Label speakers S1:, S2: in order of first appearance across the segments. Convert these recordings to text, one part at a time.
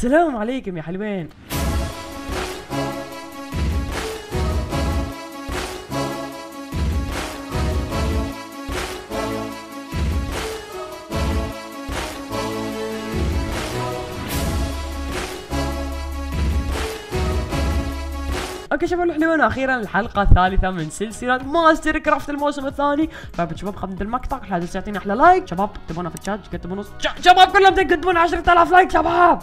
S1: سلام عليكم يا حلوين اوكي شباب الحلوين اخيرا الحلقه الثالثه من سلسله ماستر كرافت الموسم الثاني فبت شباب خذ المقطع لا تنسوا تعطينا احلى لايك شباب اكتبونا في الشات كتبونا شباب كلهم تكتبون 10000 لايك شباب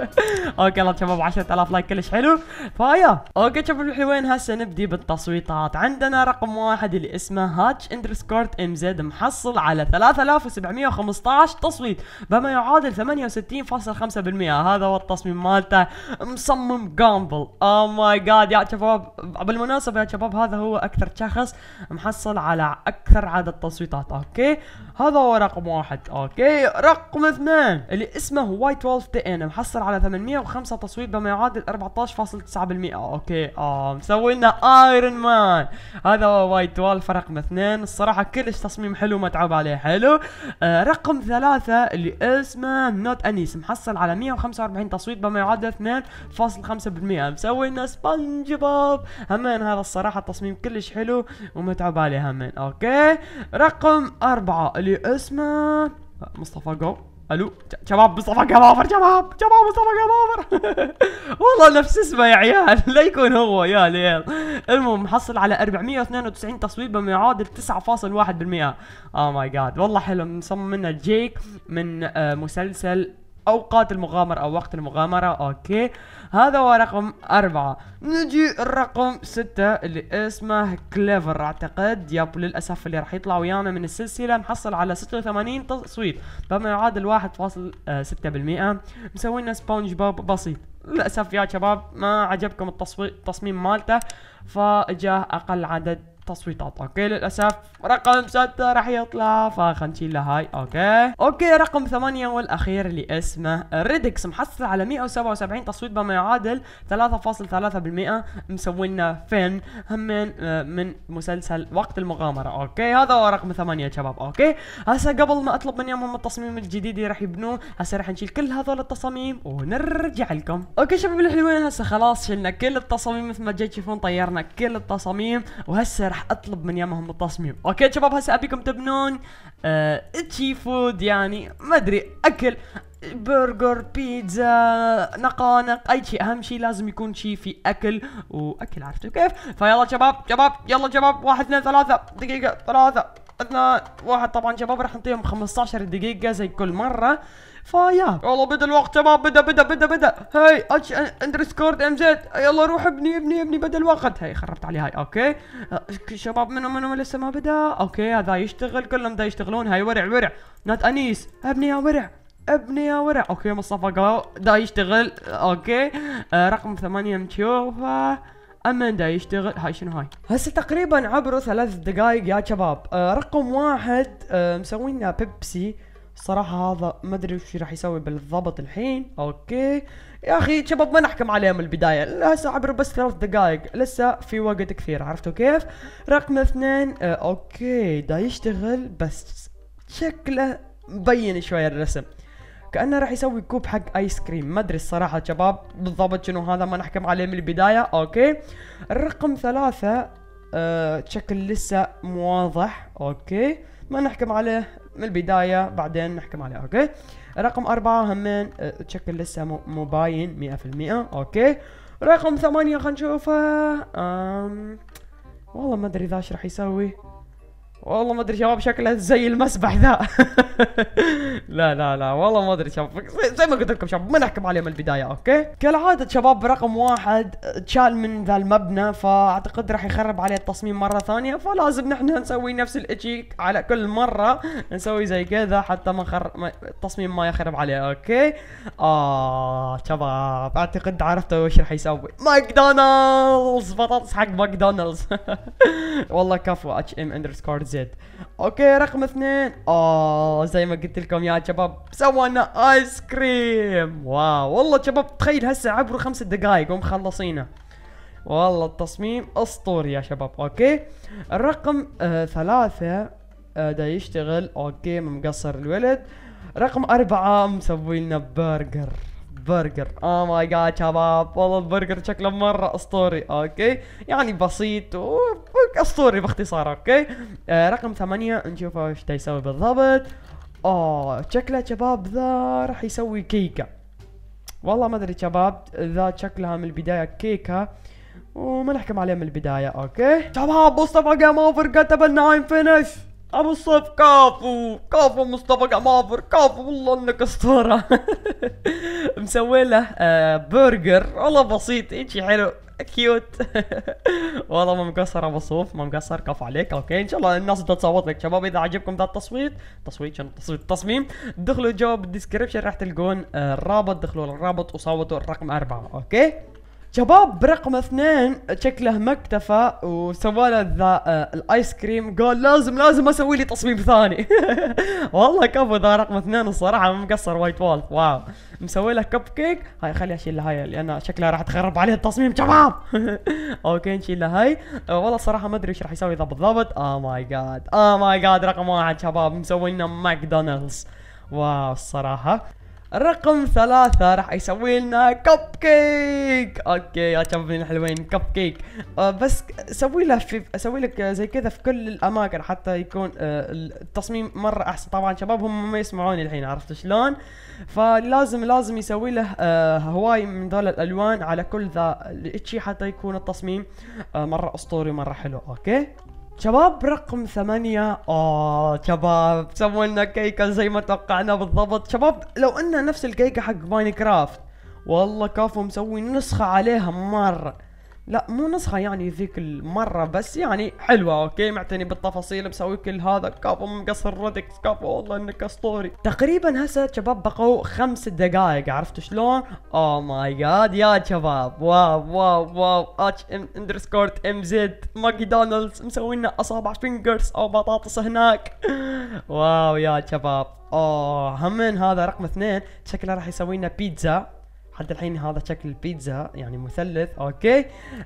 S1: اوكي يلا شباب 10000 لايك كلش حلو فايا اوكي شباب الحلوين هسه نبدي بالتصويتات عندنا رقم واحد اللي اسمه هاتش اندرسكورت ام زد محصل على 3715 تصويت بما يعادل 68.5% هذا هو التصميم مالته مصمم جامبل او ماي جاد يا شباب بالمناسبه يا شباب هذا هو اكثر شخص محصل على اكثر عدد تصويتات اوكي هذا هو رقم واحد اوكي رقم اثنين اللي اسمه واي 12 تي ان محصل على 805 تصويت بما يعادل 14.9% اوكي اه مسوي لنا ايرون مان هذا هو واي 12 رقم اثنين الصراحه كلش تصميم حلو متعوب عليه حلو آه رقم ثلاثة اللي اسمه نوت انيس محصل على 145 تصويت بما يعادل 2.5% مسوي لنا سبونج بالضبط همين هذا الصراحه التصميم كلش حلو ومتعب عليه همين اوكي رقم أربعة اللي اسمه مصطفى جو الو شباب مصطفى قمافر شباب شباب مصطفى قمافر والله نفس اسمه يا عيال لا يكون هو يا ليل المهم محصل على 492 تصويب بما يعادل 9.1% او ماي جاد والله حلو مصممنا جيك من آه، مسلسل اوقات المغامرة او وقت المغامرة اوكي هذا هو رقم اربعة نجي الرقم ستة اللي اسمه كليفر اعتقد ياب للاسف اللي راح يطلع ويانا من السلسلة نحصل على 86 تصويت بما يعادل 1.6% مسوي لنا سبونج بوب بسيط للاسف يا شباب ما عجبكم التصميم مالته فجاه اقل عدد تصويتات اوكي للاسف رقم ستة راح يطلع فخلينا نشيل له هاي اوكي اوكي رقم ثمانية والاخير اللي اسمه ريدكس محصل على 177 تصويت بما يعادل 3.3% مسوي لنا فين همين من مسلسل وقت المغامرة اوكي هذا هو رقم ثمانية شباب اوكي هسه قبل ما اطلب منهم هم التصميم الجديد اللي راح يبنوه هسه راح نشيل كل هذول التصاميم ونرجع لكم اوكي شباب الحلوين هسه خلاص شلنا كل التصاميم مثل ما جاي تشوفون طيرنا كل التصاميم وهسه راح اطلب من يمهم التصميم اوكي شباب هسه ابيكم تبنون آه تشي فود يعني ما ادري اكل برجر بيتزا نقانق اي شيء اهم شيء لازم يكون شيء في اكل واكل عرفتوا كيف فيلا شباب شباب يلا شباب واحد اثنين ثلاثة دقيقة ثلاثة عندنا واحد طبعا شباب راح نعطيهم 15 دقيقة زي كل مرة فيا يلا بدا الوقت شباب بدا بدا بدا بدا هاي اتش اندرسكورد ام زد يلا روح ابني ابني ابني بدا الوقت هاي خربت عليه هاي اوكي شباب منو منو لسه ما بدا اوكي هذا يشتغل كلهم دا يشتغلون هاي ورع ورع نات انيس ابني يا ورع ابني يا ورع اوكي مصطفى قهوه دا يشتغل اوكي آه رقم ثمانية نشوفه اما دا يشتغل هاي شنو هاي هسه تقريبا عبروا ثلاث دقائق يا شباب آه رقم واحد آه مسوينا بيبسي صراحة هذا ما ادري وش راح يسوي بالضبط الحين، اوكي. يا اخي شباب ما نحكم عليه من البداية، هسه عبر بس ثلاث دقائق، لسه في وقت كثير، عرفتوا كيف؟ رقم اثنين آه اوكي دا يشتغل بس شكله مبين شوية الرسم. كانه راح يسوي كوب حق ايس كريم ما ادري الصراحه شباب بالضبط شنو هذا ما نحكم عليه من البدايه اوكي الرقم ثلاثة أه شكل لسه مو واضح اوكي ما نحكم عليه من البداية بعدين نحكم عليه اوكي رقم أربعة همين تشكل آه، لسه مو باين مئة في المئة اوكي رقم ثمانية خلينا نشوفه والله ما ادري ذا ايش راح يسوي والله ما ادري شباب شكله زي المسبح ذا لا لا لا والله ما ادري شباب زي ما قلت لكم شباب ما نحكم عليه من البدايه اوكي كالعاده شباب رقم واحد تشال من ذا المبنى فاعتقد راح يخرب عليه التصميم مره ثانيه فلازم نحن نسوي نفس الاشي على كل مره نسوي زي كذا حتى ما خر... التصميم ما يخرب عليه اوكي اه شباب اعتقد عرفتوا وش راح يسوي ماكدونالدز بطاطس حق ماكدونالدز والله كفو اتش ام اندرسكور زد اوكي رقم اثنين اوه زي ما قلت لكم يا شباب سووا لنا ايس كريم واو والله شباب تخيل هسه عبروا خمس دقائق ومخلصينه والله التصميم اسطوري يا شباب اوكي الرقم آه ثلاثة آه دا يشتغل اوكي مقصر الولد رقم أربعة مسوي لنا برجر برجر او ماي جاد شباب والله البرجر شكله مره اسطوري اوكي يعني بسيط واسطوري باختصار اوكي آه رقم ثمانية نشوفه ايش يسوي بالضبط اوه شكله شباب ذا راح يسوي كيكه والله ما ادري شباب ذا شكلها من البدايه كيكه وما نحكم عليه من البدايه اوكي شباب مصطفى جيم اوفر قتل ناين فينش ابو الصيف كافو كافو مصطفى قمافر كافو والله انك اسطوره مسوي له آه، برجر والله بسيط هيجي حلو كيوت والله ما مقصر ابو الصوف ما مقصر كفو عليك اوكي ان شاء الله الناس تصوت لك شباب اذا عجبكم ذا التصويت تصويت شنو تصويت التصميم دخلوا جواب بالديسكربشن راح تلقون الرابط آه، دخلوا الرابط وصوتوا الرقم اربعه اوكي شباب برقم اثنين شكله ما اكتفى وسوى له ذا آه، الايس كريم قال لازم لازم اسوي لي تصميم ثاني والله كفو ذا رقم اثنين الصراحه مقصر وايت وولف واو مسوي له كب كيك هاي خلي اشيل هاي لان شكلها راح تخرب عليه التصميم شباب اوكي نشيل هاي آه، والله الصراحه ما ادري ايش راح يسوي ذا بالضبط اه ماي جاد اه ماي جاد رقم واحد شباب مسوي لنا ماكدونالدز واو الصراحه رقم ثلاثة راح يسوي لنا كب كيك اوكي يا شباب حلوين كب كيك آه، بس سوي له في اسوي لك زي كذا في كل الاماكن حتى يكون آه، التصميم مرة احسن طبعا شباب هم ما يسمعوني الحين عرفت شلون فلازم لازم يسوي له آه، هواي من ذول الالوان على كل ذا الاتشي حتى يكون التصميم مرة اسطوري مرة حلو اوكي شباب رقم ثمانية اوه شباب سووا لنا كيكة زي ما توقعنا بالضبط شباب لو انها نفس الكيكة حق ماينكرافت والله كفو مسوي نسخة عليها مرة لا مو نسخة يعني ذيك المرة بس يعني حلوة اوكي معتني بالتفاصيل مسوي كل هذا كابو مقصر ريدكس كابو والله انك اسطوري تقريبا هسه شباب بقوا خمس دقائق عرفتوا شلون؟ او ماي جاد يا شباب واو واو واو اتش ام اندرسكورد ام زد ماكدونالدز مسوي لنا اصابع فينجرز او بطاطس هناك واو يا شباب اوه oh، همين هذا رقم اثنين شكله راح يسوي لنا بيتزا حتى الحين هذا شكل البيتزا يعني مثلث اوكي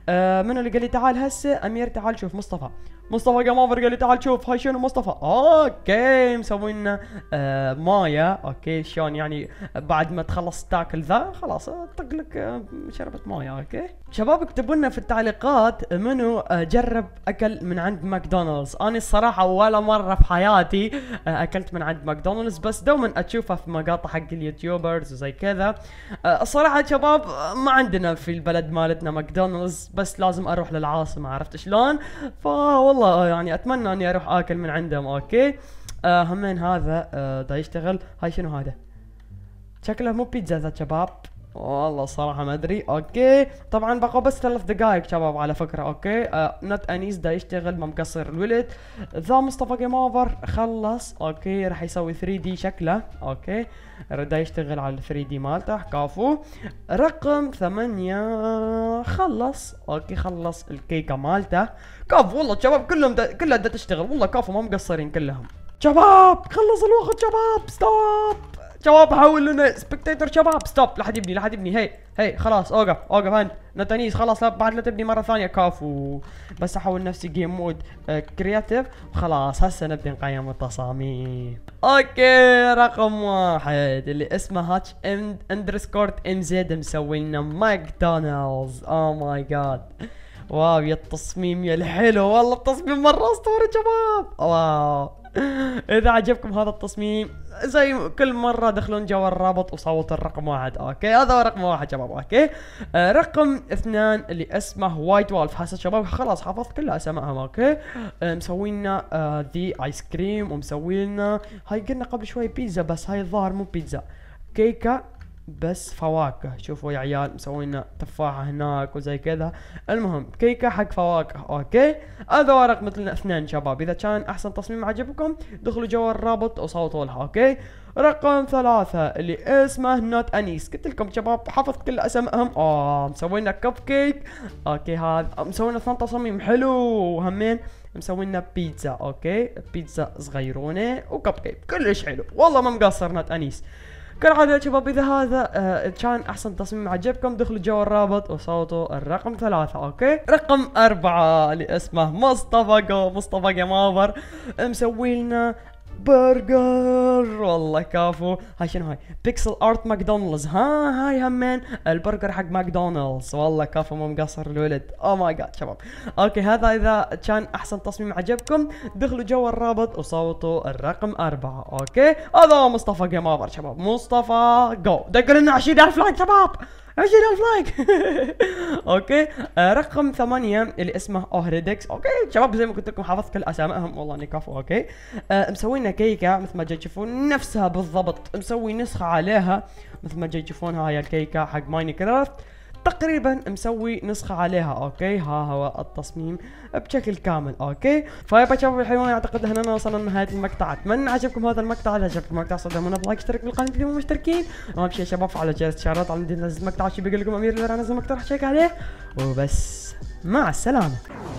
S1: آه منو اللي قال لي تعال هسه امير تعال شوف مصطفى مصطفى قام اوفر قال لي تعال شوف هاي شنو مصطفى اوكي مسوي لنا آه مايا اوكي شلون يعني بعد ما تخلص تاكل ذا خلاص آه، طق لك آه، شربت شربة مايا اوكي شباب اكتبوا لنا في التعليقات منو آه، جرب اكل من عند ماكدونالدز انا الصراحه ولا مره في حياتي اكلت من عند ماكدونالدز بس دوما اشوفها في مقاطع حق اليوتيوبرز وزي كذا الصراحه شباب ما عندنا في البلد مالتنا ماكدونالدز بس لازم اروح للعاصمه عرفت شلون فوالله والله آه، يعني اتمنى اني اروح اكل من عندهم اوكي آه همين هذا آه دا يشتغل هاي شنو هذا شكله مو بيتزا ذا شباب والله صراحة ما ادري اوكي طبعا بقوا بس ثلاث دقائق شباب على فكرة اوكي آه نت انيس دا يشتغل ما مقصر الولد ذا مصطفى جيم اوفر خلص اوكي راح يسوي 3 دي شكله اوكي دا يشتغل على 3 دي مالته كافو رقم ثمانية خلص اوكي خلص الكيكة مالته كافو والله شباب كلهم دا كلها دا تشتغل والله كافو ما مقصرين كلهم شباب خلص الوقت شباب ستوب شباب حول لنا سبكتيتر شباب ستوب لا حد يبني لا حد يبني هي هي خلاص اوقف اوقف هن نتانيز خلاص بعد لا تبني مره ثانيه كافو بس احول نفسي جيم مود كرياتيف وخلاص هسه نبدا نقيم التصاميم اوكي رقم واحد اللي اسمه هاتش اند اندرسكورد ام زد مسوي لنا ماكدونالدز او ماي جاد واو يا التصميم يا الحلو والله التصميم مره اسطوري شباب واو اذا عجبكم هذا التصميم زي كل مره دخلون جوا الرابط وصوت الرقم واحد اوكي هذا هو رقم واحد شباب اوكي آه رقم اثنان اللي اسمه وايت وولف هسه شباب خلاص حفظت كل اسمائهم اوكي آه مسوين لنا آه ذي ايس كريم ومسوي لنا هاي قلنا قبل شوي بيتزا بس هاي الظاهر مو بيتزا كيكه بس فواكه شوفوا يا عيال مسوينا تفاحة هناك وزي كذا المهم كيكة حق فواكه اوكي هذا ورق مثلنا اثنين شباب اذا كان احسن تصميم عجبكم دخلوا جوا الرابط وصوتوا لها اوكي رقم ثلاثة اللي اسمه نوت انيس قلت لكم شباب حفظت كل اسمائهم اه مسوينا كب كيك اوكي هذا مسوينا اثنين تصاميم حلو وهمين مسوينا بيتزا اوكي بيتزا صغيرونة وكب كيك كلش حلو والله ما مقصر نوت انيس كالعاده شباب اذا هذا آه، كان احسن تصميم عجبكم دخلوا جوا الرابط وصوتوا الرقم ثلاثة اوكي رقم اربعة اللي اسمه مصطفى جو مصطفى جماوبر مسوي لنا برجر والله كافو هاي شنو هاي بيكسل ارت ماكدونالدز ها هاي همين البرجر حق ماكدونالدز والله كافو مو مقصر الولد او ماي جاد شباب اوكي هذا اذا كان احسن تصميم عجبكم دخلوا جوا الرابط وصوتوا الرقم أربعة اوكي هذا مصطفى جيم اوفر شباب مصطفى جو دقوا لنا 20000 لايك شباب عشان الف لايك اوكي رقم ثمانية اللي اسمه اوهريدكس اوكي شباب زي ما قلت لكم حفظت كل أسامائهم والله اني كفو اوكي آه مسوي لنا كيكة مثل ما جاي تشوفون نفسها بالضبط مسوي نسخة عليها مثل ما جاي تشوفون هاي الكيكة حق ماينكرافت تقريبا مسوي نسخة عليها اوكي ها هو التصميم بشكل كامل اوكي فيبا شباب الحيوان اعتقد هنا وصلنا لنهاية المقطع اتمنى عجبكم هذا المقطع اذا عجبكم المقطع صدمونا بلايك اشترك بالقناة اذا مو مشتركين اهم شيء شباب فعلوا جرس الشارات على ننزل مقطع شو بيقول لكم امير اللي راح انزل مقطع راح عليه وبس مع السلامة